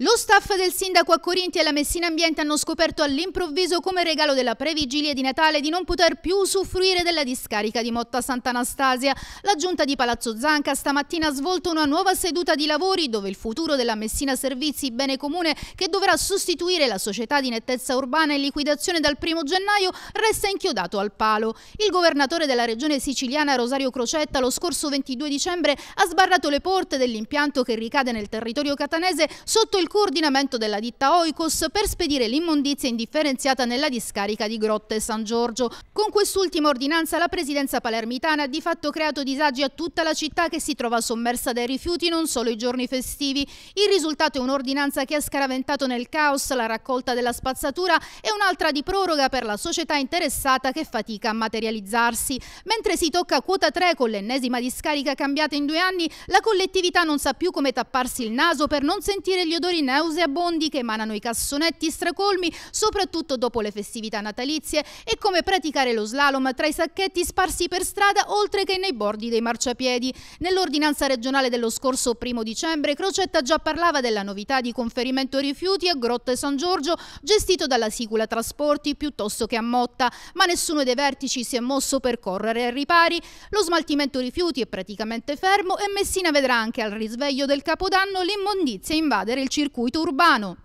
Lo staff del sindaco a Corinti e la Messina Ambiente hanno scoperto all'improvviso come regalo della previgilia di Natale di non poter più usufruire della discarica di Motta Sant'Anastasia. La giunta di Palazzo Zanca stamattina ha svolto una nuova seduta di lavori dove il futuro della Messina Servizi Bene Comune che dovrà sostituire la società di nettezza urbana in liquidazione dal 1 gennaio resta inchiodato al palo. Il governatore della regione siciliana Rosario Crocetta lo scorso 22 dicembre ha sbarrato le porte dell'impianto che ricade nel territorio catanese sotto il il coordinamento della ditta Oikos per spedire l'immondizia indifferenziata nella discarica di Grotte San Giorgio. Con quest'ultima ordinanza la presidenza palermitana ha di fatto creato disagi a tutta la città che si trova sommersa dai rifiuti non solo i giorni festivi. Il risultato è un'ordinanza che ha scaraventato nel caos la raccolta della spazzatura e un'altra di proroga per la società interessata che fatica a materializzarsi. Mentre si tocca quota 3 con l'ennesima discarica cambiata in due anni, la collettività non sa più come tapparsi il naso per non sentire gli odori odori nauseabondi che emanano i cassonetti stracolmi, soprattutto dopo le festività natalizie, e come praticare lo slalom tra i sacchetti sparsi per strada oltre che nei bordi dei marciapiedi. Nell'ordinanza regionale dello scorso primo dicembre, Crocetta già parlava della novità di conferimento rifiuti a Grotte San Giorgio, gestito dalla Sicula Trasporti piuttosto che a Motta, ma nessuno dei vertici si è mosso per correre ai ripari. Lo smaltimento rifiuti è praticamente fermo e Messina vedrà anche al risveglio del Capodanno l'immondizia invadere il circuito circuito urbano.